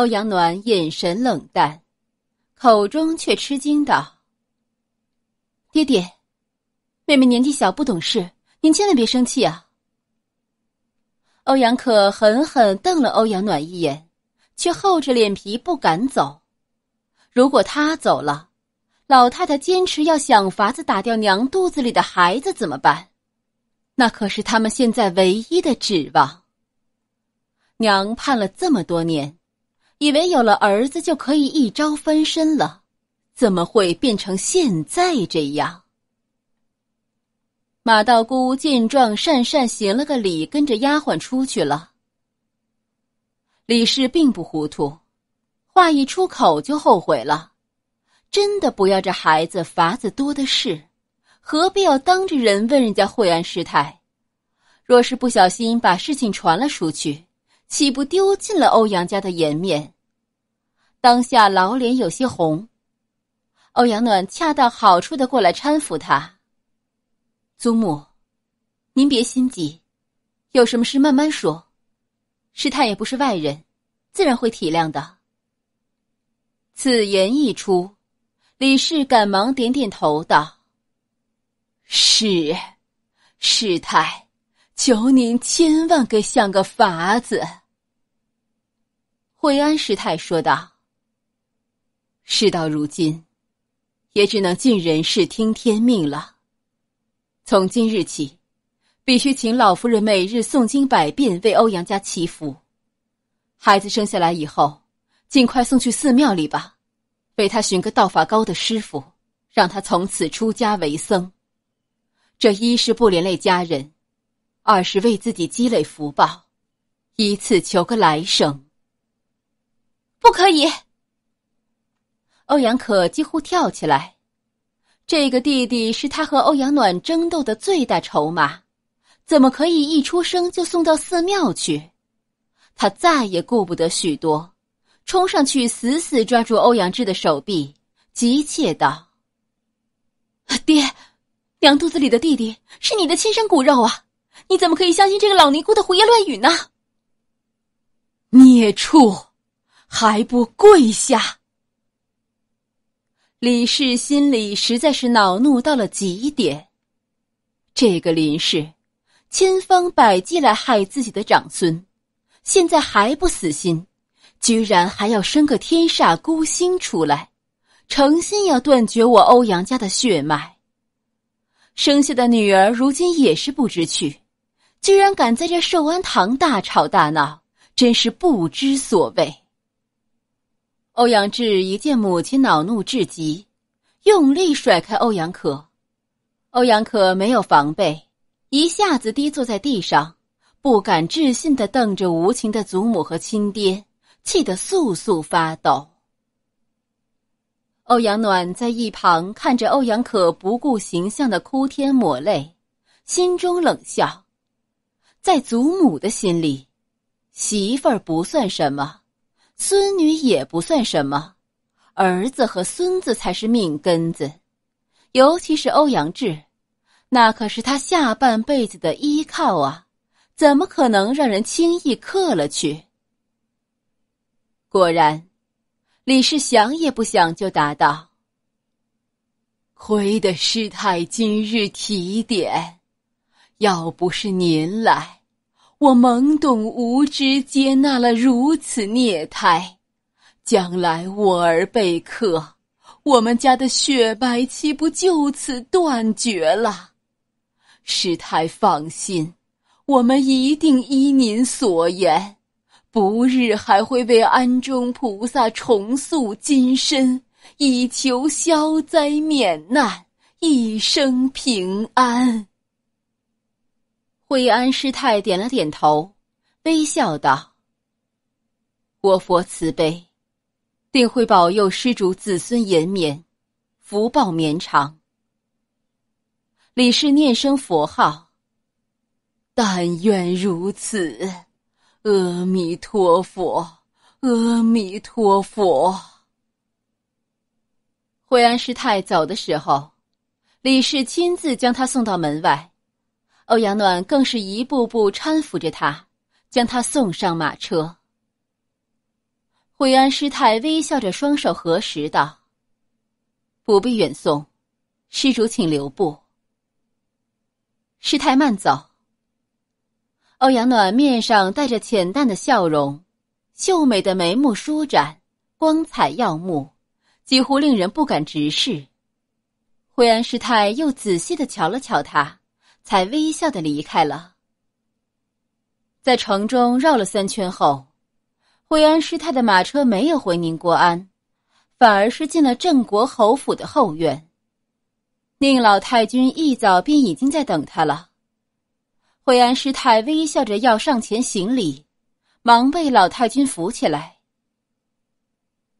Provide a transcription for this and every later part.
欧阳暖眼神冷淡，口中却吃惊道：“爹爹，妹妹年纪小，不懂事，您千万别生气啊。”欧阳可狠狠瞪了欧阳暖一眼，却厚着脸皮不敢走。如果他走了，老太太坚持要想法子打掉娘肚子里的孩子怎么办？那可是他们现在唯一的指望。娘盼了这么多年。以为有了儿子就可以一朝翻身了，怎么会变成现在这样？马道姑见状，讪讪行了个礼，跟着丫鬟出去了。李氏并不糊涂，话一出口就后悔了。真的不要这孩子，法子多的是，何必要当着人问人家惠安师太？若是不小心把事情传了出去。岂不丢尽了欧阳家的颜面？当下老脸有些红。欧阳暖恰到好处的过来搀扶他。祖母，您别心急，有什么事慢慢说。师太也不是外人，自然会体谅的。此言一出，李氏赶忙点点头道：“是，师太，求您千万给想个法子。”惠安师太说道：“事到如今，也只能尽人事，听天命了。从今日起，必须请老夫人每日诵经百遍，为欧阳家祈福。孩子生下来以后，尽快送去寺庙里吧，为他寻个道法高的师傅，让他从此出家为僧。这一是不连累家人，二是为自己积累福报，以此求个来生。”不可以！欧阳可几乎跳起来，这个弟弟是他和欧阳暖争斗的最大筹码，怎么可以一出生就送到寺庙去？他再也顾不得许多，冲上去死死抓住欧阳志的手臂，急切道：“爹，娘肚子里的弟弟是你的亲生骨肉啊！你怎么可以相信这个老尼姑的胡言乱语呢？”孽畜！还不跪下！李氏心里实在是恼怒到了极点。这个林氏，千方百计来害自己的长孙，现在还不死心，居然还要生个天煞孤星出来，诚心要断绝我欧阳家的血脉。生下的女儿如今也是不知趣，居然敢在这寿安堂大吵大闹，真是不知所谓。欧阳志一见母亲恼怒至极，用力甩开欧阳可。欧阳可没有防备，一下子跌坐在地上，不敢置信的瞪着无情的祖母和亲爹，气得簌簌发抖。欧阳暖在一旁看着欧阳可不顾形象的哭天抹泪，心中冷笑：在祖母的心里，媳妇儿不算什么。孙女也不算什么，儿子和孙子才是命根子，尤其是欧阳志，那可是他下半辈子的依靠啊！怎么可能让人轻易克了去？果然，李氏想也不想就答道：“亏得师太今日提点，要不是您来。”我懵懂无知，接纳了如此孽胎，将来我儿被克，我们家的血脉岂不就此断绝了？师太放心，我们一定依您所言，不日还会为安中菩萨重塑金身，以求消灾免难，一生平安。惠安师太点了点头，微笑道：“我佛慈悲，定会保佑施主子孙延绵，福报绵长。”李氏念声佛号：“但愿如此。”阿弥陀佛，阿弥陀佛。惠安师太走的时候，李氏亲自将他送到门外。欧阳暖更是一步步搀扶着他，将他送上马车。惠安师太微笑着双手合十道：“不必远送，施主请留步。”师太慢走。欧阳暖面上带着浅淡的笑容，秀美的眉目舒展，光彩耀目，几乎令人不敢直视。惠安师太又仔细的瞧了瞧他。才微笑的离开了，在城中绕了三圈后，惠安师太的马车没有回宁国安，反而是进了镇国侯府的后院。宁老太君一早便已经在等他了。惠安师太微笑着要上前行礼，忙被老太君扶起来。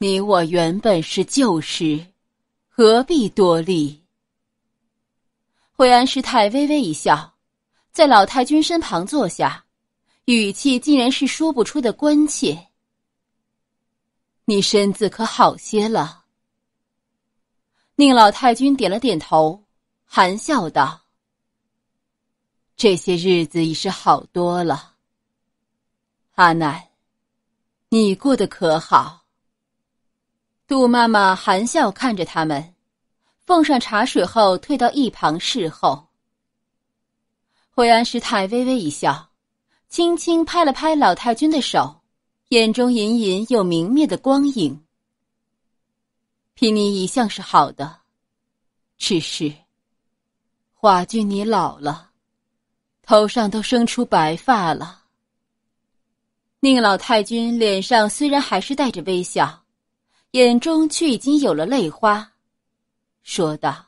你我原本是旧识，何必多礼？惠安师太微微一笑，在老太君身旁坐下，语气竟然是说不出的关切：“你身子可好些了？”宁老太君点了点头，含笑道：“这些日子已是好多了。”阿难，你过得可好？”杜妈妈含笑看着他们。奉上茶水后，退到一旁侍候。惠安师太微微一笑，轻轻拍了拍老太君的手，眼中隐隐有明灭的光影。贫尼一向是好的，只是华君你老了，头上都生出白发了。宁老太君脸上虽然还是带着微笑，眼中却已经有了泪花。说道：“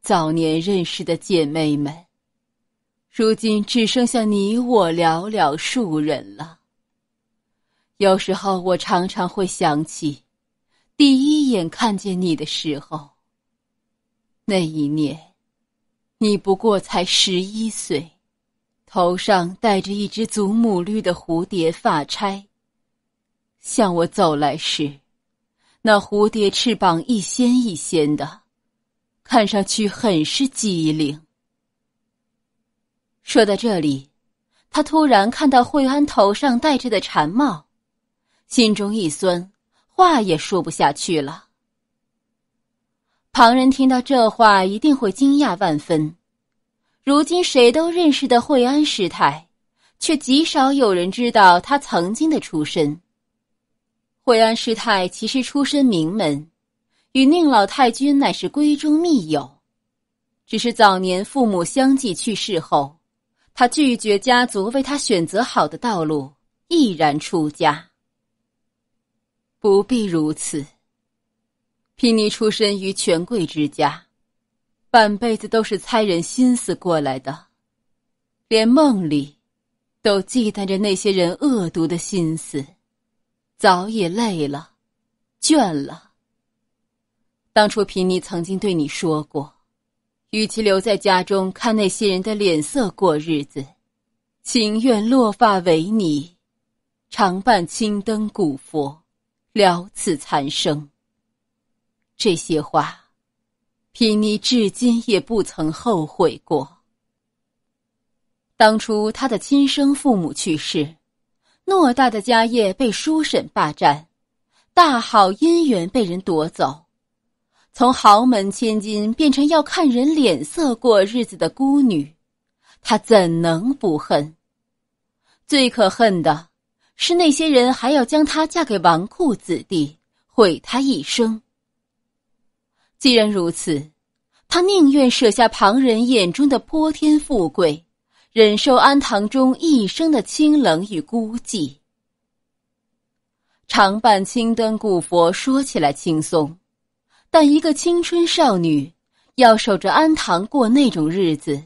早年认识的姐妹们，如今只剩下你我寥寥数人了。有时候我常常会想起，第一眼看见你的时候。那一年，你不过才十一岁，头上戴着一只祖母绿的蝴蝶发钗，向我走来时。”那蝴蝶翅膀一掀一掀的，看上去很是机灵。说到这里，他突然看到惠安头上戴着的蝉帽，心中一酸，话也说不下去了。旁人听到这话，一定会惊讶万分。如今谁都认识的惠安师太，却极少有人知道他曾经的出身。惠安师太其实出身名门，与宁老太君乃是闺中密友。只是早年父母相继去世后，她拒绝家族为她选择好的道路，毅然出家。不必如此。贫尼出身于权贵之家，半辈子都是猜人心思过来的，连梦里都忌惮着那些人恶毒的心思。早已累了，倦了。当初贫尼曾经对你说过，与其留在家中看那些人的脸色过日子，情愿落发为尼，常伴青灯古佛，了此残生。这些话，贫尼至今也不曾后悔过。当初他的亲生父母去世。偌大的家业被书婶霸占，大好姻缘被人夺走，从豪门千金变成要看人脸色过日子的孤女，她怎能不恨？最可恨的是那些人还要将她嫁给纨绔子弟，毁她一生。既然如此，她宁愿舍下旁人眼中的泼天富贵。忍受安堂中一生的清冷与孤寂，常伴青灯古佛，说起来轻松，但一个青春少女要守着安堂过那种日子，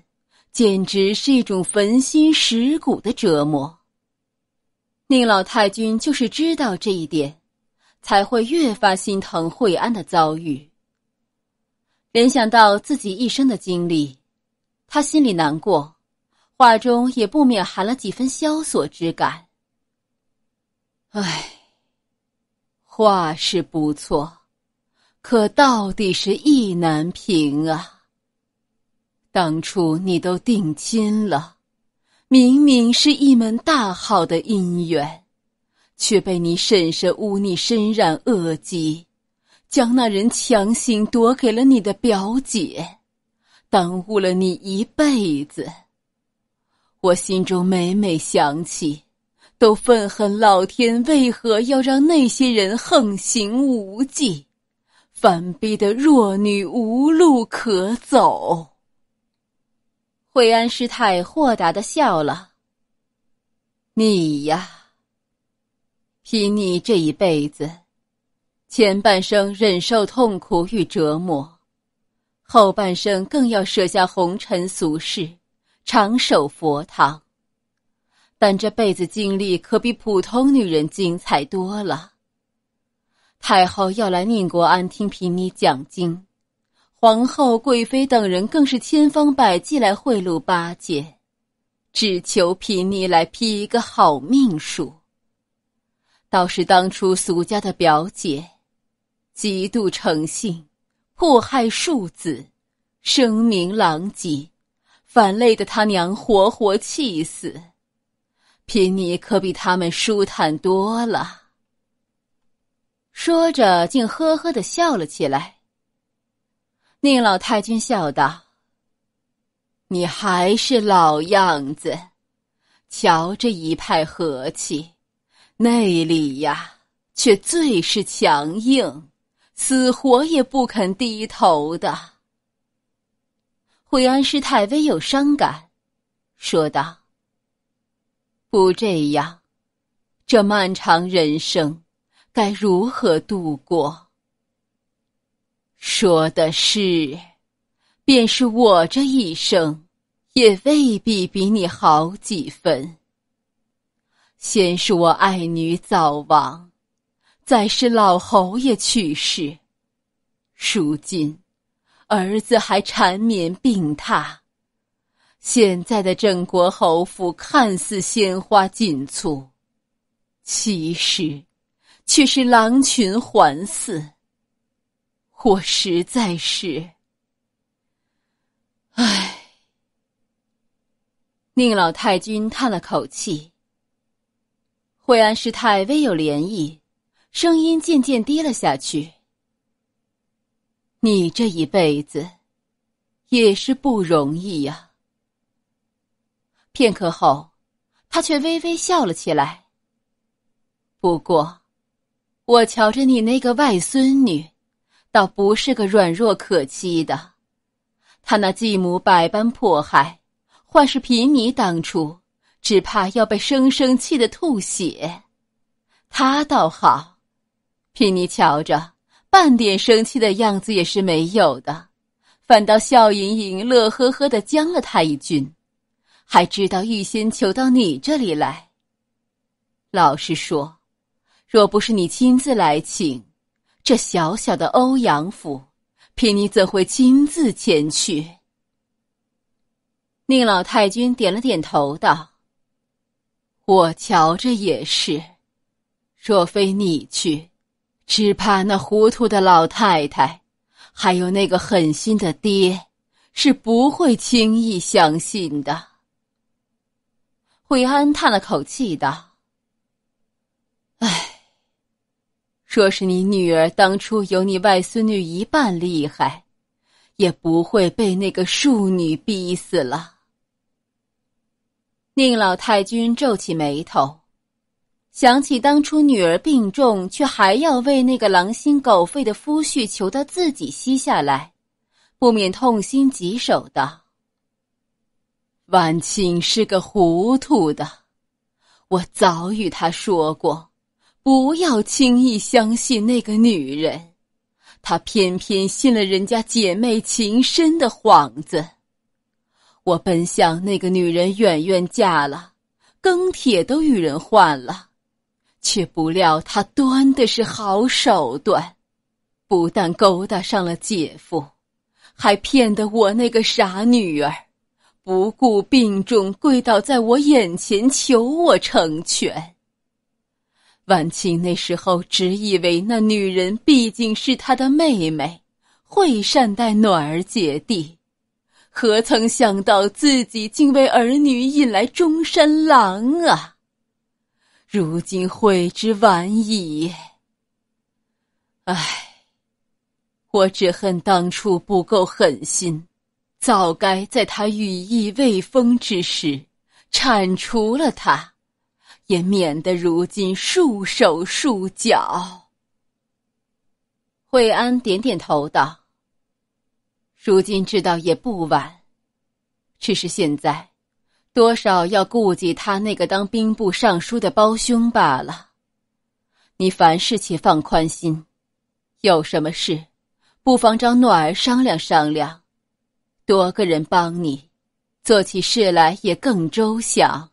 简直是一种焚心蚀骨的折磨。宁老太君就是知道这一点，才会越发心疼惠安的遭遇。联想到自己一生的经历，他心里难过。画中也不免含了几分萧索之感。唉，画是不错，可到底是意难平啊。当初你都定亲了，明明是一门大好的姻缘，却被你婶婶污你、身染恶疾，将那人强行夺给了你的表姐，耽误了你一辈子。我心中每每想起，都愤恨老天为何要让那些人横行无忌，反逼得弱女无路可走。惠安师太豁达的笑了：“你呀，凭你这一辈子，前半生忍受痛苦与折磨，后半生更要舍下红尘俗世。”长守佛堂，但这辈子经历可比普通女人精彩多了。太后要来宁国安听贫尼讲经，皇后、贵妃等人更是千方百计来贿赂八戒，只求贫尼来批一个好命数。倒是当初俗家的表姐，极度诚信，迫害庶子，声名狼藉。反累得他娘活活气死，贫尼可比他们舒坦多了。说着，竟呵呵的笑了起来。宁老太君笑道：“你还是老样子，瞧这一派和气，内里呀，却最是强硬，死活也不肯低头的。”惠安师太微有伤感，说道：“不这样，这漫长人生该如何度过？”说的是，便是我这一生，也未必比你好几分。先是我爱女早亡，再是老侯爷去世，如今。儿子还缠绵病榻，现在的郑国侯府看似鲜花锦簇，其实却是狼群环伺。我实在是……唉。宁老太君叹了口气。惠安师太微有涟漪，声音渐渐低了下去。你这一辈子，也是不容易呀。片刻后，他却微微笑了起来。不过，我瞧着你那个外孙女，倒不是个软弱可欺的。他那继母百般迫害，换是凭你当初，只怕要被生生气得吐血。他倒好，凭你瞧着。半点生气的样子也是没有的，反倒笑盈盈、乐呵呵的将了他一军，还知道预先求到你这里来。老实说，若不是你亲自来请，这小小的欧阳府，贫尼怎会亲自前去？宁老太君点了点头，道：“我瞧着也是，若非你去。”只怕那糊涂的老太太，还有那个狠心的爹，是不会轻易相信的。惠安叹了口气道：“唉，若是你女儿当初有你外孙女一半厉害，也不会被那个庶女逼死了。”宁老太君皱起眉头。想起当初女儿病重，却还要为那个狼心狗肺的夫婿求他自己吸下来，不免痛心疾首道：“晚清是个糊涂的，我早与他说过，不要轻易相信那个女人，他偏偏信了人家姐妹情深的幌子。我本想那个女人远远嫁了，更铁都与人换了。”却不料他端的是好手段，不但勾搭上了姐夫，还骗得我那个傻女儿，不顾病重跪倒在我眼前求我成全。晚清那时候只以为那女人毕竟是他的妹妹，会善待暖儿姐弟，何曾想到自己竟为儿女引来中山狼啊！如今悔之晚矣。唉，我只恨当初不够狠心，早该在他羽翼未丰之时铲除了他，也免得如今束手束脚。惠安点点头道：“如今知道也不晚，只是现在。”多少要顾及他那个当兵部尚书的胞兄罢了，你凡事且放宽心，有什么事，不妨找诺儿商量商量，多个人帮你，做起事来也更周详。